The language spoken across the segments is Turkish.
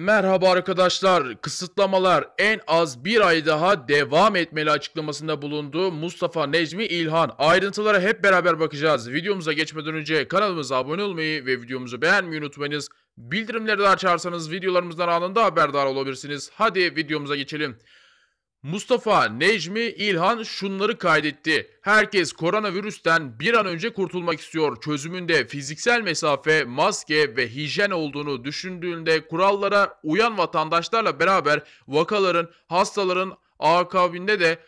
Merhaba arkadaşlar. Kısıtlamalar en az bir ay daha devam etmeli açıklamasında bulunduğu Mustafa Necmi İlhan. Ayrıntılara hep beraber bakacağız. Videomuza geçmeden önce kanalımıza abone olmayı ve videomuzu beğenmeyi unutmayınız. Bildirimleri de açarsanız videolarımızdan anında haberdar olabilirsiniz. Hadi videomuza geçelim. Mustafa, Necmi, İlhan şunları kaydetti. Herkes koronavirüsten bir an önce kurtulmak istiyor. Çözümünde fiziksel mesafe, maske ve hijyen olduğunu düşündüğünde kurallara uyan vatandaşlarla beraber vakaların, hastaların akabinde de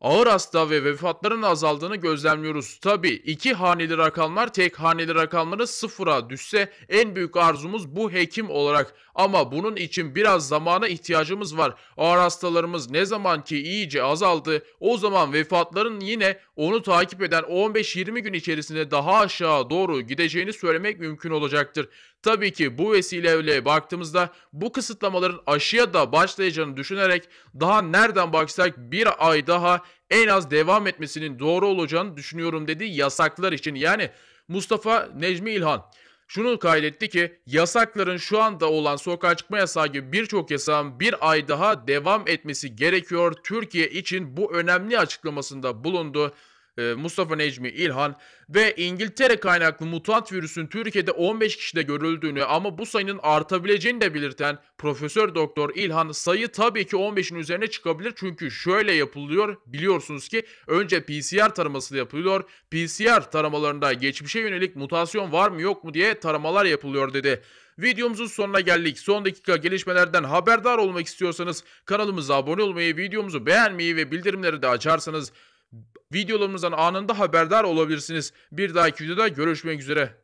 ağır hasta ve vefatların azaldığını gözlemliyoruz. Tabi iki haneli rakamlar tek haneli rakamları sıfıra düşse en büyük arzumuz bu hekim olarak. Ama bunun için biraz zamana ihtiyacımız var. Ağır hastalarımız ne zaman ki iyice azaldı o zaman vefatların yine onu takip eden 15-20 gün içerisinde daha aşağı doğru gideceğini söylemek mümkün olacaktır. Tabii ki bu vesileyle baktığımızda bu kısıtlamaların aşıya da başlayacağını düşünerek daha nereden baksak bir ay daha en az devam etmesinin doğru olacağını düşünüyorum dedi yasaklar için. Yani Mustafa Necmi İlhan şunu kaydetti ki yasakların şu anda olan sokağa çıkma yasağı gibi birçok yasağın bir ay daha devam etmesi gerekiyor. Türkiye için bu önemli açıklamasında bulundu. Ee, Mustafa Necmi İlhan ve İngiltere kaynaklı mutant virüsün Türkiye'de 15 kişide görüldüğünü ama bu sayının artabileceğini de belirten Profesör Doktor İlhan sayı tabii ki 15'in üzerine çıkabilir çünkü şöyle yapılıyor biliyorsunuz ki önce PCR taraması yapılıyor. PCR taramalarında geçmişe yönelik mutasyon var mı yok mu diye taramalar yapılıyor dedi. Videomuzun sonuna geldik. Son dakika gelişmelerden haberdar olmak istiyorsanız kanalımıza abone olmayı, videomuzu beğenmeyi ve bildirimleri de açarsanız Videolarımızdan anında haberdar olabilirsiniz. Bir dahaki videoda görüşmek üzere.